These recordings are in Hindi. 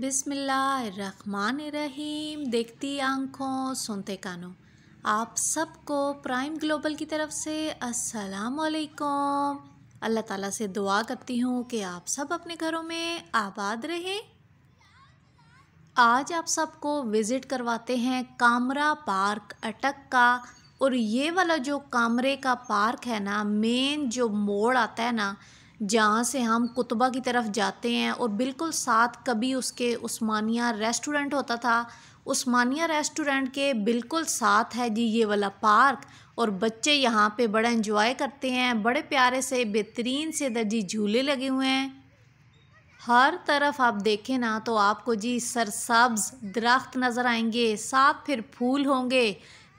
रहीम देखती आँखों सुनते कानों आप सबको प्राइम ग्लोबल की तरफ से अस्सलाम अल्लाह ताला से दुआ करती हूँ कि आप सब अपने घरों में आबाद रहें आज आप सबको विज़िट करवाते हैं कामरा पार्क अटक का और ये वाला जो कामरे का पार्क है ना मेन जो मोड़ आता है ना जहाँ से हम कुतबा की तरफ जाते हैं और बिल्कुल साथ कभी उसके उस्मानिया रेस्टोरेंट होता था उस्मानिया रेस्टोरेंट के बिल्कुल साथ है जी ये वाला पार्क और बच्चे यहाँ पे बड़ा एंजॉय करते हैं बड़े प्यारे से बेहतरीन से दर्जी झूले लगे हुए हैं हर तरफ आप देखें ना तो आपको जी सरसब्ज़ दरख्त नज़र आएंगे साथ फिर फूल होंगे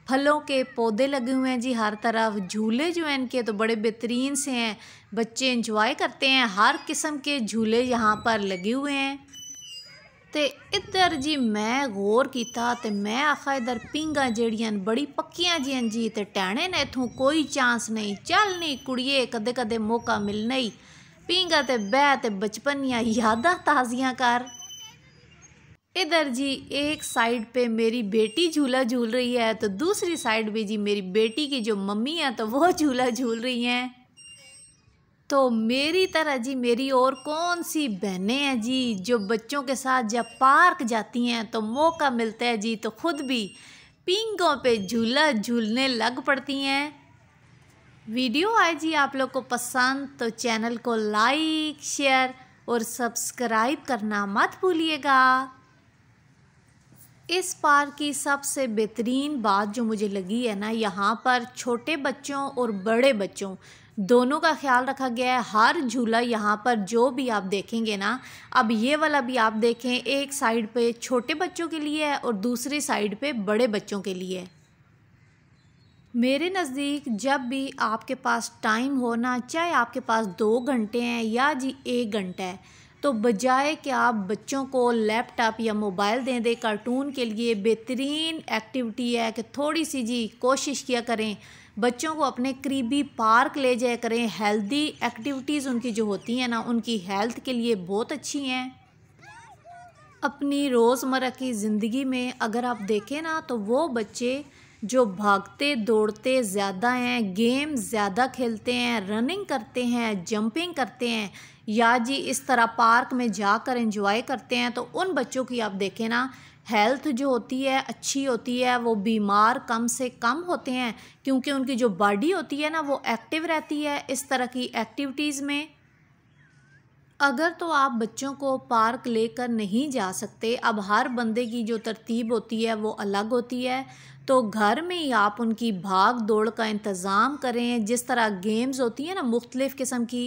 फलों के पौधे लगे हुए हैं जी हर तरफ झूले जो हैं इनके तो बड़े बेहतरीन से हैं बच्चे इंजॉय करते हैं हर किस्म के झूले यहाँ पर लगे हुए हैं तो इधर जी मैं गौर किया तो मैं आखा इधर पींगा जड़ियाँ बड़ी पक्या जी हैं जी तो टहने ने इतू कोई चांस नहीं चल नहीं कुड़िए कद कदे मौका मिलना ही पींगा तो बह तो बचपनिया यादा ताजिया कर इधर जी एक साइड पे मेरी बेटी झूला झूल रही है तो दूसरी साइड पे जी मेरी बेटी की जो मम्मी है तो वो झूला झूल रही हैं तो मेरी तरह जी मेरी और कौन सी बहनें हैं जी जो बच्चों के साथ जब पार्क जाती हैं तो मौका मिलता है जी तो ख़ुद भी पिंगों पे झूला झूलने लग पड़ती हैं वीडियो आए जी आप लोग को पसंद तो चैनल को लाइक शेयर और सब्सक्राइब करना मत भूलिएगा इस पार्क की सबसे बेहतरीन बात जो मुझे लगी है ना यहाँ पर छोटे बच्चों और बड़े बच्चों दोनों का ख्याल रखा गया है हर झूला यहाँ पर जो भी आप देखेंगे ना अब ये वाला भी आप देखें एक साइड पे छोटे बच्चों के लिए है और दूसरी साइड पे बड़े बच्चों के लिए है मेरे नज़दीक जब भी आपके पास टाइम हो ना चाहे आपके पास दो घंटे हैं या जी एक घंटा है तो बजाय कि आप बच्चों को लैपटॉप या मोबाइल दें दें कार्टून के लिए बेहतरीन एक्टिविटी है कि थोड़ी सी जी कोशिश किया करें बच्चों को अपने करीबी पार्क ले जाया करें हेल्दी एक्टिविटीज़ उनकी जो होती हैं ना उनकी हेल्थ के लिए बहुत अच्छी हैं अपनी रोज़मर्रा की ज़िंदगी में अगर आप देखें ना तो वो बच्चे जो भागते दौड़ते ज़्यादा हैं गेम ज़्यादा खेलते हैं रनिंग करते हैं जंपिंग करते हैं या जी इस तरह पार्क में जाकर एंजॉय करते हैं तो उन बच्चों की आप देखें ना हेल्थ जो होती है अच्छी होती है वो बीमार कम से कम होते हैं क्योंकि उनकी जो बॉडी होती है ना वो एक्टिव रहती है इस तरह की एक्टिविटीज़ में अगर तो आप बच्चों को पार्क लेकर नहीं जा सकते अब हर बंदे की जो तरतीब होती है वो अलग होती है तो घर में ही आप उनकी भाग दौड़ का इंतज़ाम करें जिस तरह गेम्स होती हैं ना मुख्तलिफ़ किस्म की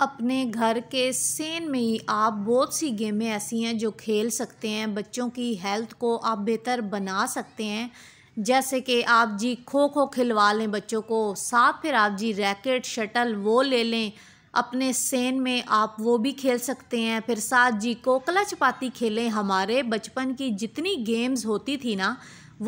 अपने घर के सेन में ही आप बहुत सी गेमें ऐसी हैं जो खेल सकते हैं बच्चों की हेल्थ को आप बेहतर बना सकते हैं जैसे कि आप जी खो खो खिलवा लें बच्चों को साथ फिर आप जी रैकेट शटल वो ले लें अपने सेन में आप वो भी खेल सकते हैं फिर सात जी को क्लच पाती खेलें हमारे बचपन की जितनी गेम्स होती थी ना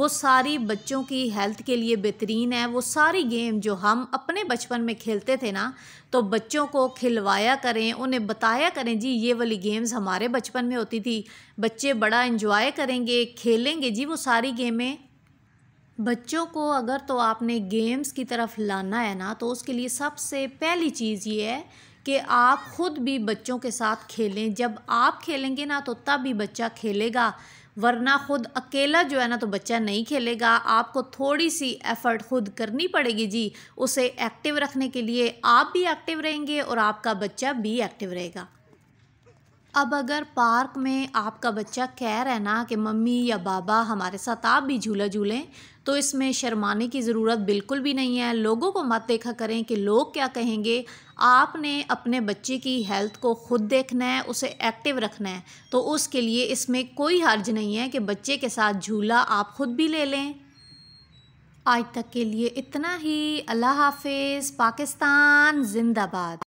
वो सारी बच्चों की हेल्थ के लिए बेहतरीन है वो सारी गेम जो हम अपने बचपन में खेलते थे ना तो बच्चों को खिलवाया करें उन्हें बताया करें जी ये वाली गेम्स हमारे बचपन में होती थी बच्चे बड़ा इन्जॉय करेंगे खेलेंगे जी वो सारी गेमें बच्चों को अगर तो आपने गेम्स की तरफ लाना है ना तो उसके लिए सबसे पहली चीज़ ये है कि आप ख़ुद भी बच्चों के साथ खेलें जब आप खेलेंगे ना तो तब भी बच्चा खेलेगा वरना ख़ुद अकेला जो है ना तो बच्चा नहीं खेलेगा आपको थोड़ी सी एफ़र्ट खुद करनी पड़ेगी जी उसे एक्टिव रखने के लिए आप भी एक्टिव रहेंगे और आपका बच्चा भी एक्टिव रहेगा अब अगर पार्क में आपका बच्चा कह रहा है ना कि मम्मी या बाबा हमारे साथ आप भी झूला झूलें तो इसमें शर्माने की ज़रूरत बिल्कुल भी नहीं है लोगों को मत देखा करें कि लोग क्या कहेंगे आपने अपने बच्चे की हेल्थ को खुद देखना है उसे एक्टिव रखना है तो उसके लिए इसमें कोई हर्ज नहीं है कि बच्चे के साथ झूला आप खुद भी ले लें आज तक के लिए इतना ही अल्लाह हाफिज़ पाकिस्तान जिंदाबाद